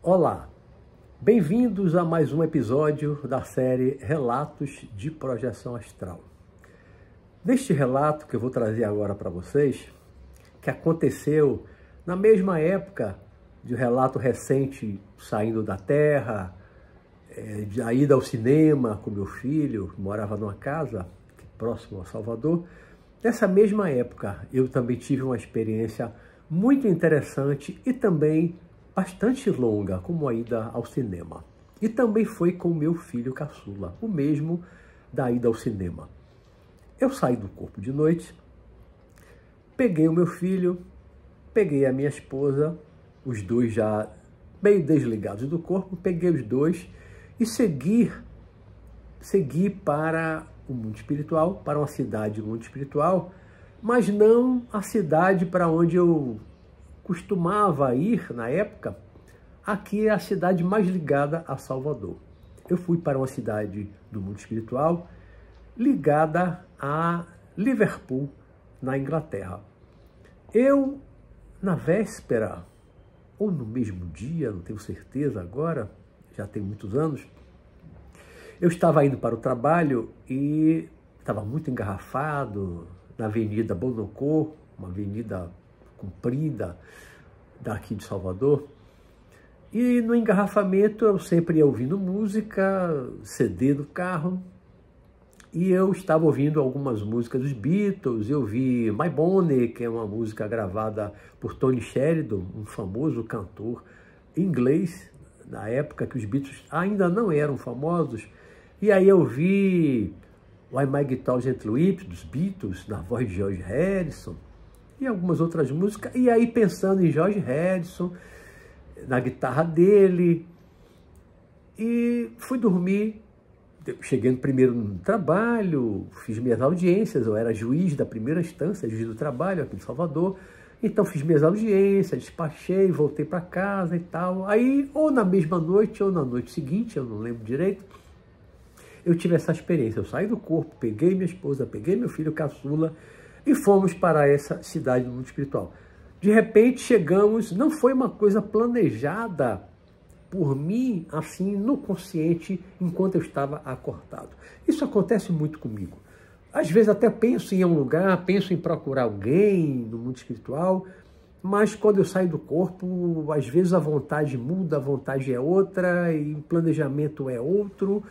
Olá, bem-vindos a mais um episódio da série Relatos de Projeção Astral. Neste relato que eu vou trazer agora para vocês, que aconteceu na mesma época de um relato recente saindo da Terra, é, de a ida ao cinema com meu filho, que morava numa casa próximo a Salvador, nessa mesma época eu também tive uma experiência muito interessante e também bastante longa, como a ida ao cinema. E também foi com meu filho caçula, o mesmo da ida ao cinema. Eu saí do corpo de noite, peguei o meu filho, peguei a minha esposa, os dois já meio desligados do corpo, peguei os dois e segui, segui para o mundo espiritual, para uma cidade do mundo espiritual, mas não a cidade para onde eu costumava ir, na época, aqui é a cidade mais ligada a Salvador. Eu fui para uma cidade do mundo espiritual ligada a Liverpool, na Inglaterra. Eu, na véspera, ou no mesmo dia, não tenho certeza agora, já tem muitos anos, eu estava indo para o trabalho e estava muito engarrafado na Avenida Bonocô, uma avenida comprida daqui de Salvador. E no engarrafamento eu sempre ia ouvindo música, CD do carro, e eu estava ouvindo algumas músicas dos Beatles, eu vi My Bonnie, que é uma música gravada por Tony Sheridan, um famoso cantor inglês, na época que os Beatles ainda não eram famosos, e aí eu vi Why My Guitar Gently Weeps, dos Beatles, na voz de George Harrison, e algumas outras músicas. E aí pensando em George Harrison, na guitarra dele. E fui dormir. Cheguei primeiro no trabalho, fiz minhas audiências, eu era juiz da primeira instância, juiz do trabalho aqui em Salvador. Então fiz minhas audiências, despachei, voltei para casa e tal. Aí, ou na mesma noite, ou na noite seguinte, eu não lembro direito, eu tive essa experiência. Eu saí do corpo, peguei minha esposa, peguei meu filho caçula e fomos para essa cidade do mundo espiritual. De repente chegamos, não foi uma coisa planejada por mim, assim, no consciente, enquanto eu estava acordado. Isso acontece muito comigo. Às vezes até penso em um lugar, penso em procurar alguém no mundo espiritual, mas quando eu saio do corpo, às vezes a vontade muda, a vontade é outra e o planejamento é outro,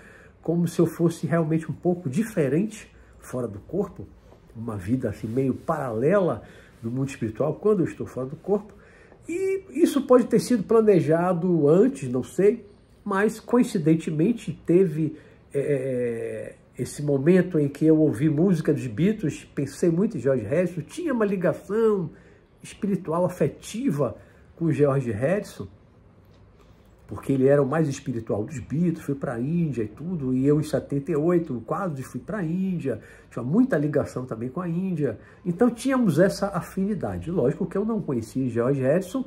como se eu fosse realmente um pouco diferente fora do corpo uma vida assim meio paralela do mundo espiritual quando eu estou fora do corpo. E isso pode ter sido planejado antes, não sei, mas coincidentemente teve é, é, é esse momento em que eu ouvi música dos Beatles, pensei muito em George Harrison, tinha uma ligação espiritual afetiva com George Harrison porque ele era o mais espiritual dos Beatles, fui para a Índia e tudo, e eu em 78, quase fui para a Índia, tinha muita ligação também com a Índia, então tínhamos essa afinidade. Lógico que eu não conhecia George Harrison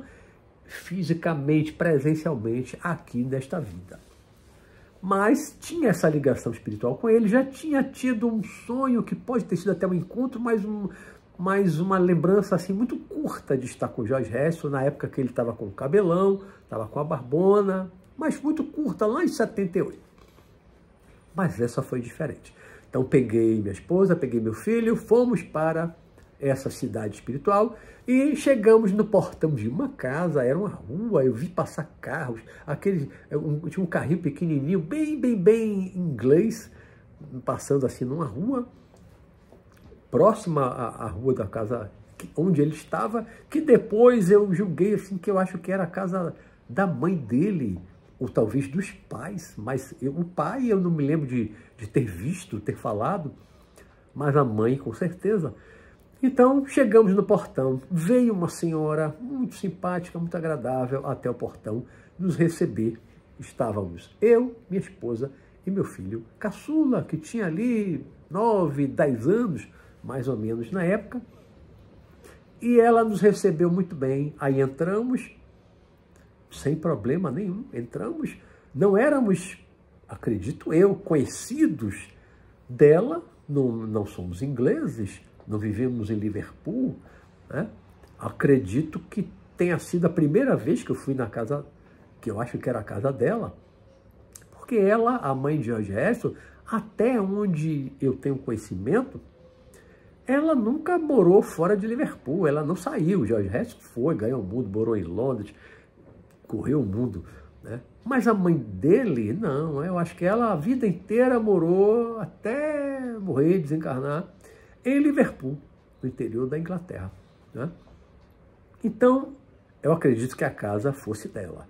fisicamente, presencialmente, aqui nesta vida. Mas tinha essa ligação espiritual com ele, já tinha tido um sonho que pode ter sido até um encontro, mas um, mas uma lembrança assim muito curta de estar com o George Harrison, na época que ele estava com o cabelão, estava com a barbona, mas muito curta, lá em 78. Mas essa foi diferente. Então peguei minha esposa, peguei meu filho, fomos para essa cidade espiritual e chegamos no portão de uma casa, era uma rua, eu vi passar carros, aquele, é, tinha um carrinho pequenininho, bem, bem, bem inglês, passando assim numa rua, próxima à, à rua da casa onde ele estava, que depois eu julguei assim que eu acho que era a casa da mãe dele, ou talvez dos pais, mas eu, o pai eu não me lembro de, de ter visto, ter falado, mas a mãe com certeza. Então chegamos no portão, veio uma senhora muito simpática, muito agradável até o portão nos receber. Estávamos eu, minha esposa e meu filho caçula, que tinha ali nove, dez anos, mais ou menos na época. E ela nos recebeu muito bem. Aí entramos, sem problema nenhum, entramos. Não éramos, acredito eu, conhecidos dela, não, não somos ingleses, não vivemos em Liverpool. Né? Acredito que tenha sido a primeira vez que eu fui na casa, que eu acho que era a casa dela, porque ela, a mãe de George Harrison, até onde eu tenho conhecimento, ela nunca morou fora de Liverpool, ela não saiu. George Hess foi, ganhou o mundo, morou em Londres, correu o mundo. Né? Mas a mãe dele, não, eu acho que ela a vida inteira morou, até morrer, desencarnar, em Liverpool, no interior da Inglaterra. Né? Então, eu acredito que a casa fosse dela.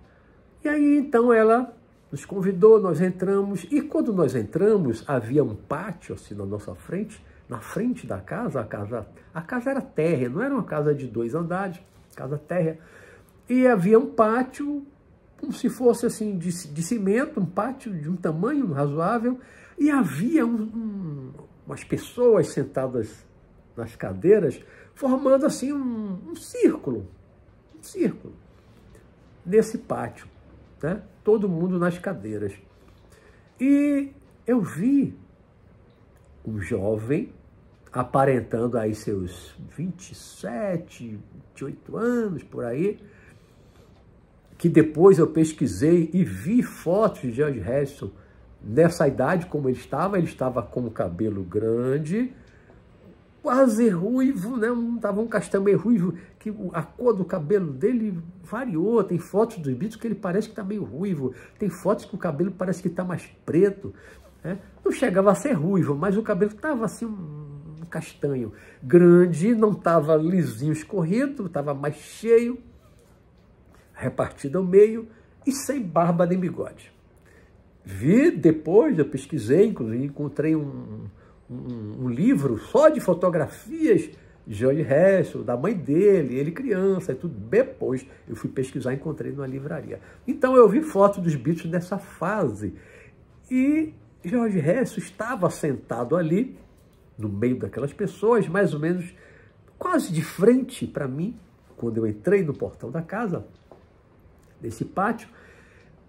E aí, então, ela nos convidou, nós entramos, e quando nós entramos, havia um pátio assim na nossa frente, na frente da casa, a casa, a casa era térrea, não era uma casa de dois andares, casa térrea, e havia um pátio, como se fosse assim, de, de cimento, um pátio de um tamanho razoável, e havia um, umas pessoas sentadas nas cadeiras, formando assim um, um círculo, um círculo, nesse pátio, né? todo mundo nas cadeiras. E eu vi um jovem aparentando aí seus 27, 28 anos por aí, que depois eu pesquisei e vi fotos de George Harrison nessa idade como ele estava, ele estava com o cabelo grande, quase ruivo, né? Estava um castanho meio ruivo, que a cor do cabelo dele variou. Tem fotos dos Beatles que ele parece que está meio ruivo, tem fotos que o cabelo parece que está mais preto. Né? Não chegava a ser ruivo, mas o cabelo estava assim, castanho grande, não estava lisinho escorrido, estava mais cheio, repartido ao meio e sem barba nem bigode. Vi depois, eu pesquisei, inclusive encontrei um, um, um livro só de fotografias de Jorge Harrison, da mãe dele, ele criança e tudo. Depois eu fui pesquisar e encontrei numa livraria. Então eu vi foto dos Beatles nessa fase. E George Harrison estava sentado ali, no meio daquelas pessoas, mais ou menos quase de frente para mim, quando eu entrei no portão da casa, nesse pátio,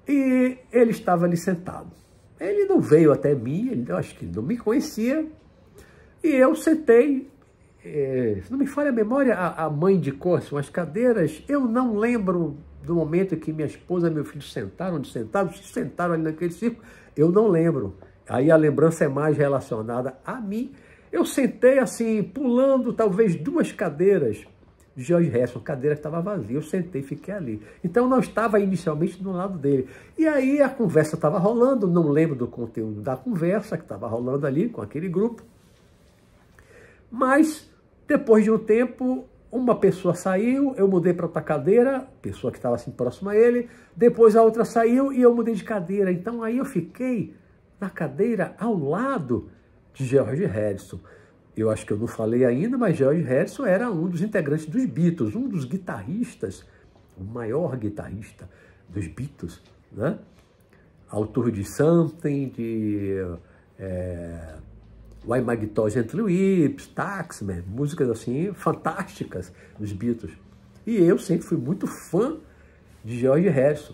e ele estava ali sentado. Ele não veio até mim, ele, eu acho que ele não me conhecia, e eu sentei, é, se não me falha a memória, a, a mãe de assim, umas cadeiras, eu não lembro do momento em que minha esposa e meu filho sentaram, onde sentaram, se sentaram ali naquele círculo, eu não lembro. Aí a lembrança é mais relacionada a mim eu sentei assim, pulando talvez duas cadeiras de George Harrison, cadeira que estava vazia. Eu sentei e fiquei ali. Então não estava inicialmente do lado dele. E aí a conversa estava rolando, não lembro do conteúdo da conversa que estava rolando ali com aquele grupo. Mas depois de um tempo, uma pessoa saiu, eu mudei para outra cadeira, pessoa que estava assim próxima a ele, depois a outra saiu e eu mudei de cadeira. Então aí eu fiquei na cadeira ao lado de George Harrison. Eu acho que eu não falei ainda, mas George Harrison era um dos integrantes dos Beatles, um dos guitarristas, o maior guitarrista dos Beatles, né? Autor de Something, de é, Why Magtosh Entre Lips, Taxman, músicas assim fantásticas dos Beatles. E eu sempre fui muito fã de George Harrison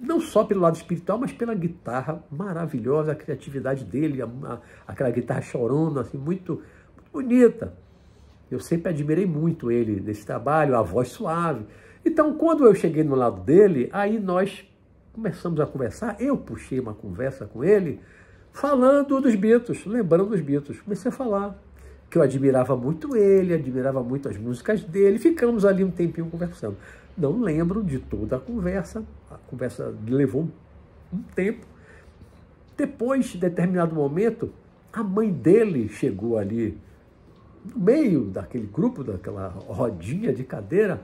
não só pelo lado espiritual, mas pela guitarra maravilhosa, a criatividade dele, a, a, aquela guitarra chorona, assim, muito, muito bonita. Eu sempre admirei muito ele nesse trabalho, a voz suave. Então, quando eu cheguei no lado dele, aí nós começamos a conversar. Eu puxei uma conversa com ele, falando dos Beatles, lembrando dos Beatles. Comecei a falar que eu admirava muito ele, admirava muito as músicas dele. Ficamos ali um tempinho conversando. Não lembro de toda a conversa, conversa levou um tempo. Depois, de determinado momento, a mãe dele chegou ali no meio daquele grupo, daquela rodinha de cadeira,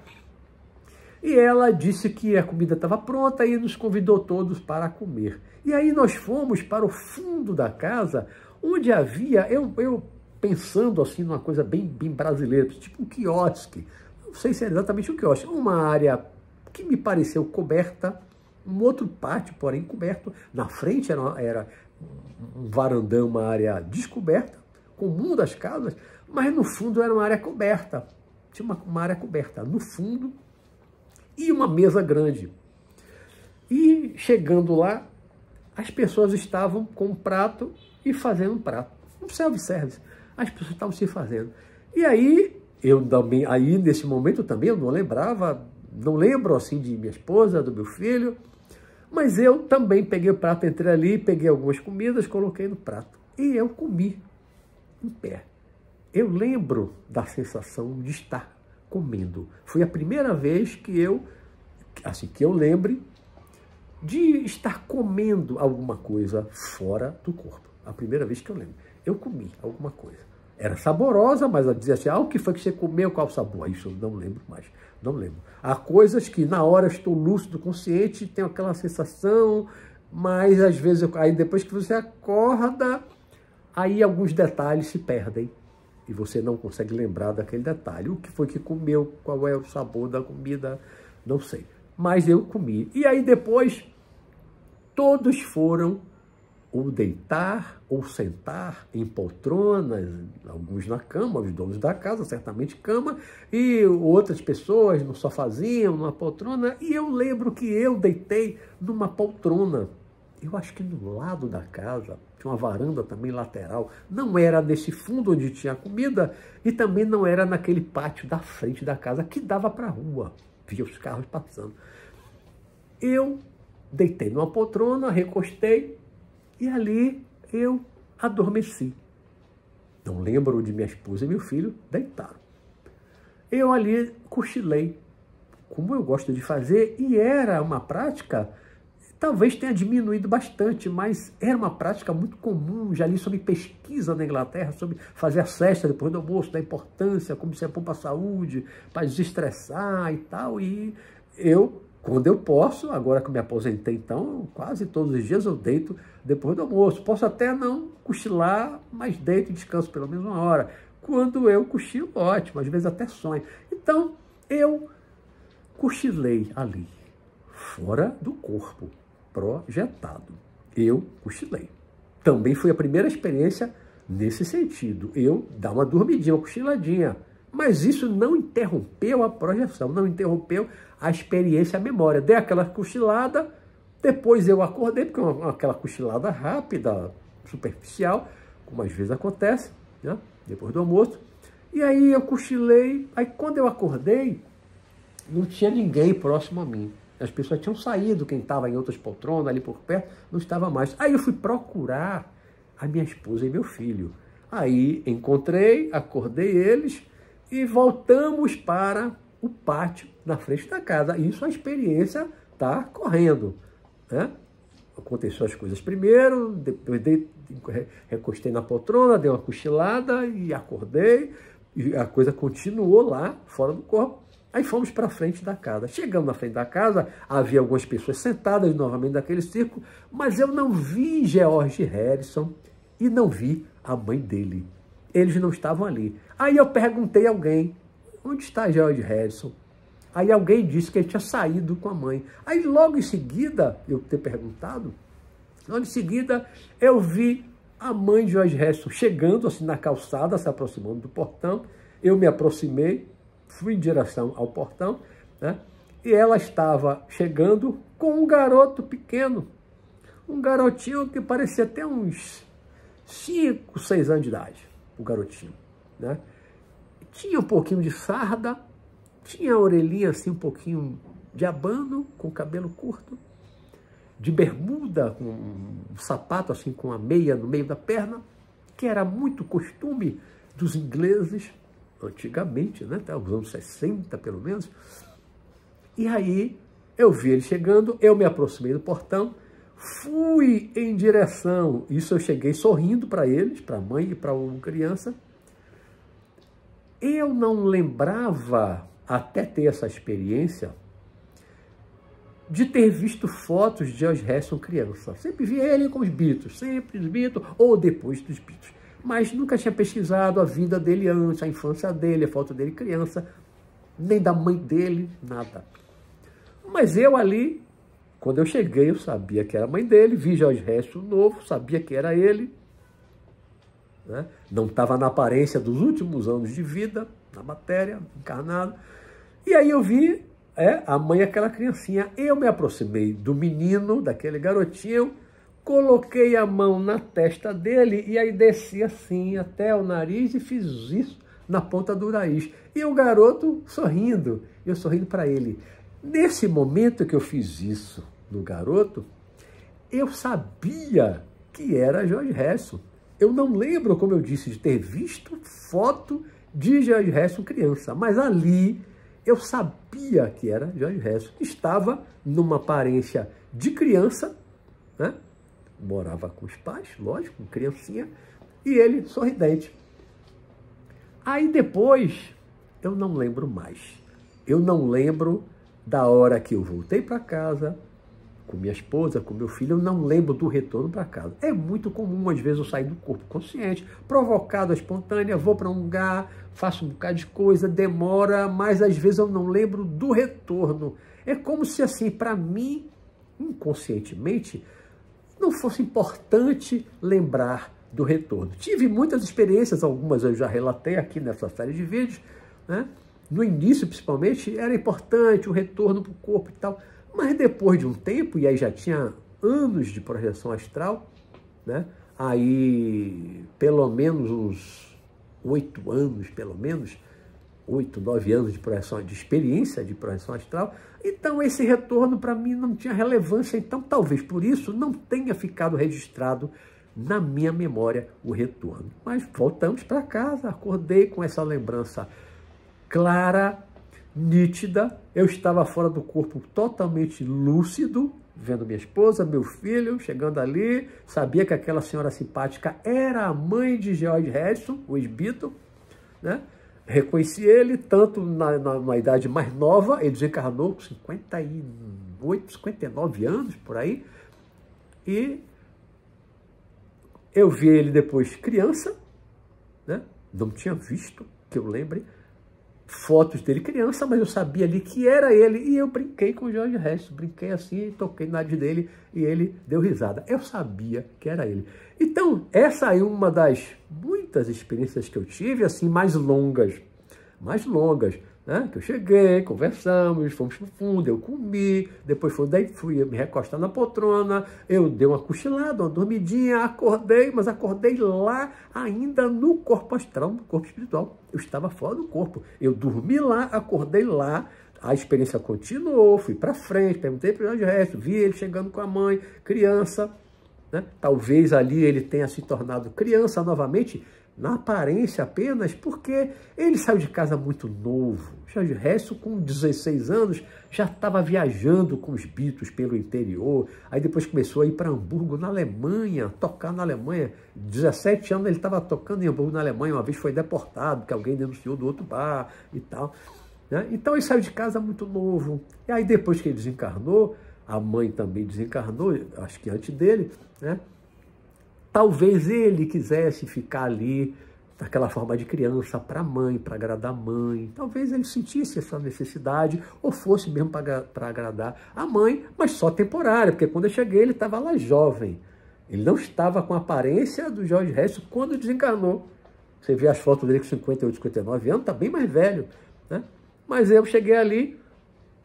e ela disse que a comida estava pronta e nos convidou todos para comer. E aí nós fomos para o fundo da casa, onde havia, eu, eu pensando assim numa coisa bem, bem brasileira, tipo um quiosque, não sei se é exatamente um quiosque, uma área que me pareceu coberta um outro pátio, porém coberto, na frente era, era um varandão, uma área descoberta, com comum das casas, mas no fundo era uma área coberta. Tinha uma, uma área coberta no fundo e uma mesa grande. E chegando lá, as pessoas estavam com um prato e fazendo um prato. Um self-service. As pessoas estavam se fazendo. E aí, eu também, aí nesse momento também eu não lembrava, não lembro assim de minha esposa, do meu filho, mas eu também peguei o prato, entrei ali, peguei algumas comidas, coloquei no prato. E eu comi em pé. Eu lembro da sensação de estar comendo. Foi a primeira vez que eu, assim que eu lembre, de estar comendo alguma coisa fora do corpo. A primeira vez que eu lembro. Eu comi alguma coisa. Era saborosa, mas ela dizia assim, ah, o que foi que você comeu, qual o sabor? Isso eu não lembro mais, não lembro. Há coisas que na hora estou lúcido, consciente, tenho aquela sensação, mas às vezes, eu... aí depois que você acorda, aí alguns detalhes se perdem e você não consegue lembrar daquele detalhe. O que foi que comeu, qual é o sabor da comida, não sei. Mas eu comi. E aí depois, todos foram ou deitar ou sentar em poltronas, alguns na cama, os donos da casa, certamente cama, e outras pessoas no sofazinho, numa poltrona. E eu lembro que eu deitei numa poltrona, eu acho que no lado da casa, tinha uma varanda também lateral. Não era nesse fundo onde tinha comida e também não era naquele pátio da frente da casa que dava para a rua. Via os carros passando. Eu deitei numa poltrona, recostei, e ali eu adormeci. Não lembro onde minha esposa e meu filho deitaram. Eu ali cochilei, como eu gosto de fazer, e era uma prática, talvez tenha diminuído bastante, mas era uma prática muito comum. Já li sobre pesquisa na Inglaterra, sobre fazer a cesta depois do almoço, da importância, como isso é bom para a saúde, para desestressar e tal. E eu quando eu posso, agora que me aposentei, então, quase todos os dias eu deito depois do almoço. Posso até não cochilar, mas deito e descanso pelo menos uma hora. Quando eu cochilo, ótimo, às vezes até sonho. Então, eu cochilei ali, fora do corpo, projetado. Eu cochilei. Também foi a primeira experiência nesse sentido. Eu dar uma dormidinha, uma cochiladinha. Mas isso não interrompeu a projeção, não interrompeu a experiência, a memória. Dei aquela cochilada, depois eu acordei, porque é aquela cochilada rápida, superficial, como às vezes acontece, né? depois do almoço. E aí eu cochilei, aí quando eu acordei, não tinha ninguém próximo a mim. As pessoas tinham saído, quem estava em outras poltronas ali por perto, não estava mais. Aí eu fui procurar a minha esposa e meu filho. Aí encontrei, acordei eles, e voltamos para o pátio na frente da casa. Isso é a experiência está correndo. Né? Aconteceu as coisas primeiro, depois recostei na poltrona, dei uma cochilada e acordei. E a coisa continuou lá, fora do corpo. Aí fomos para frente da casa. Chegamos na frente da casa, havia algumas pessoas sentadas novamente naquele circo, mas eu não vi George Harrison e não vi a mãe dele eles não estavam ali. Aí eu perguntei a alguém, onde está George Harrison? Aí alguém disse que ele tinha saído com a mãe. Aí logo em seguida, eu ter perguntado, logo em seguida eu vi a mãe de George Harrison chegando assim na calçada, se aproximando do portão. Eu me aproximei, fui em direção ao portão, né? E ela estava chegando com um garoto pequeno, um garotinho que parecia até uns 5, 6 anos de idade o garotinho, né? Tinha um pouquinho de sarda, tinha a orelhinha assim um pouquinho de abano, com cabelo curto, de bermuda, com um sapato assim com a meia no meio da perna, que era muito costume dos ingleses antigamente, né? Até tá, os anos 60 pelo menos. E aí eu vi ele chegando, eu me aproximei do portão, Fui em direção, isso eu cheguei sorrindo para eles, para a mãe e para uma criança. Eu não lembrava, até ter essa experiência, de ter visto fotos de George Harrison criança. Sempre vi ele com os Beatles, sempre os Beatles ou depois dos Beatles. Mas nunca tinha pesquisado a vida dele antes, a infância dele, a foto dele criança, nem da mãe dele, nada. Mas eu ali quando eu cheguei, eu sabia que era a mãe dele, vi já resto novo, sabia que era ele. Né? Não estava na aparência dos últimos anos de vida, na matéria, encarnado. E aí eu vi é, a mãe, aquela criancinha. Eu me aproximei do menino, daquele garotinho, coloquei a mão na testa dele e aí desci assim até o nariz e fiz isso na ponta do nariz. E o garoto sorrindo, eu sorrindo para ele. Nesse momento que eu fiz isso, do garoto, eu sabia que era George Harrison. Eu não lembro, como eu disse, de ter visto foto de George Harrison criança, mas ali eu sabia que era George Harrison. Estava numa aparência de criança, né? morava com os pais, lógico, criancinha, e ele sorridente. Aí depois, eu não lembro mais. Eu não lembro da hora que eu voltei para casa, com minha esposa, com meu filho, eu não lembro do retorno para casa. É muito comum, às vezes, eu sair do corpo consciente, provocado, espontânea, vou para um lugar, faço um bocado de coisa, demora, mas às vezes eu não lembro do retorno. É como se, assim, para mim, inconscientemente, não fosse importante lembrar do retorno. Tive muitas experiências, algumas eu já relatei aqui nessa série de vídeos, né? No início, principalmente, era importante o retorno para o corpo e tal. Mas depois de um tempo, e aí já tinha anos de projeção astral, né? aí pelo menos uns oito anos, pelo menos, oito, nove anos de projeção, de experiência de projeção astral, então esse retorno para mim não tinha relevância, então talvez por isso não tenha ficado registrado na minha memória o retorno. Mas voltamos para casa, acordei com essa lembrança clara, nítida, eu estava fora do corpo totalmente lúcido, vendo minha esposa, meu filho, chegando ali, sabia que aquela senhora simpática era a mãe de George Harrison, o esbito, né? Reconheci ele, tanto na, na, na, idade mais nova, ele desencarnou com 58, 59 anos, por aí, e eu vi ele depois criança, né? não tinha visto, que eu lembre, fotos dele criança, mas eu sabia ali que era ele. E eu brinquei com o Jorge Regis, brinquei assim, toquei na de dele e ele deu risada. Eu sabia que era ele. Então, essa é uma das muitas experiências que eu tive, assim, mais longas. Mais longas. Né? Que eu cheguei, conversamos, fomos pro fundo, eu comi, depois fui, daí fui me recostar na poltrona, eu dei uma cochilada, uma dormidinha, acordei, mas acordei lá ainda no corpo astral, no corpo espiritual. Eu estava fora do corpo. Eu dormi lá, acordei lá, a experiência continuou, fui para frente, perguntei para o resto, vi ele chegando com a mãe, criança, né? Talvez ali ele tenha se tornado criança novamente, na aparência apenas, porque ele saiu de casa muito novo. o Resto, com 16 anos, já estava viajando com os Beatles pelo interior. Aí depois começou a ir para Hamburgo, na Alemanha, tocar na Alemanha. 17 anos ele estava tocando em Hamburgo, na Alemanha. Uma vez foi deportado, que alguém denunciou do outro bar e tal. Né? Então ele saiu de casa muito novo. E aí depois que ele desencarnou, a mãe também desencarnou, acho que antes dele, né? Talvez ele quisesse ficar ali daquela forma de criança para a mãe, para agradar a mãe. Talvez ele sentisse essa necessidade ou fosse mesmo para agradar a mãe, mas só temporária, porque quando eu cheguei ele estava lá jovem. Ele não estava com a aparência do Jorge Resto quando desencarnou. Você vê as fotos dele com 58, 59 anos, está bem mais velho. Né? Mas eu cheguei ali,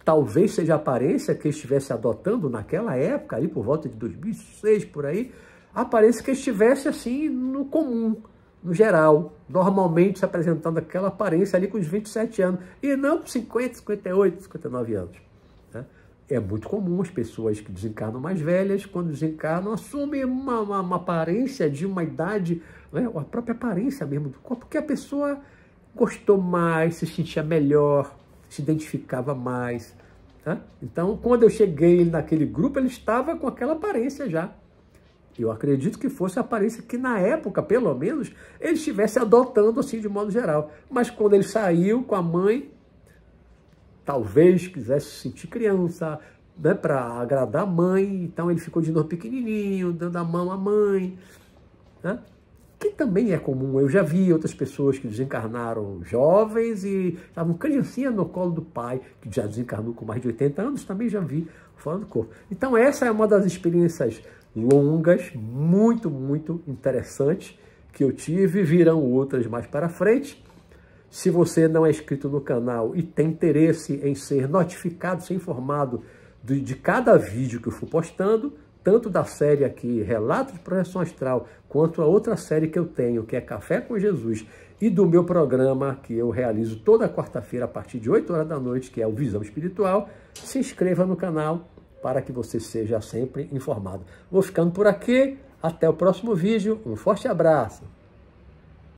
talvez seja a aparência que estivesse adotando naquela época, ali por volta de 2006, por aí, a aparência que estivesse assim no comum, no geral, normalmente se apresentando aquela aparência ali com os 27 anos, e não com 50, 58, 59 anos. Né? É muito comum as pessoas que desencarnam mais velhas, quando desencarnam, assumem uma, uma, uma aparência de uma idade, né? a própria aparência mesmo do corpo, porque a pessoa gostou mais, se sentia melhor, se identificava mais. Tá? Então, quando eu cheguei naquele grupo, ele estava com aquela aparência já. Eu acredito que fosse a aparência que, na época, pelo menos, ele estivesse adotando assim de modo geral. Mas quando ele saiu com a mãe, talvez quisesse se sentir criança, né, para agradar a mãe, então ele ficou de novo pequenininho, dando a mão à mãe. Né? que também é comum. Eu já vi outras pessoas que desencarnaram jovens e estavam criancinha no colo do pai, que já desencarnou com mais de 80 anos, também já vi fora do corpo. Então essa é uma das experiências longas, muito, muito interessantes que eu tive, virão outras mais para frente. Se você não é inscrito no canal e tem interesse em ser notificado, ser informado de, de cada vídeo que eu for postando, tanto da série aqui, Relatos de Projeção Astral, quanto a outra série que eu tenho, que é Café com Jesus, e do meu programa que eu realizo toda quarta-feira a partir de 8 horas da noite, que é o Visão Espiritual, se inscreva no canal para que você seja sempre informado. Vou ficando por aqui, até o próximo vídeo, um forte abraço!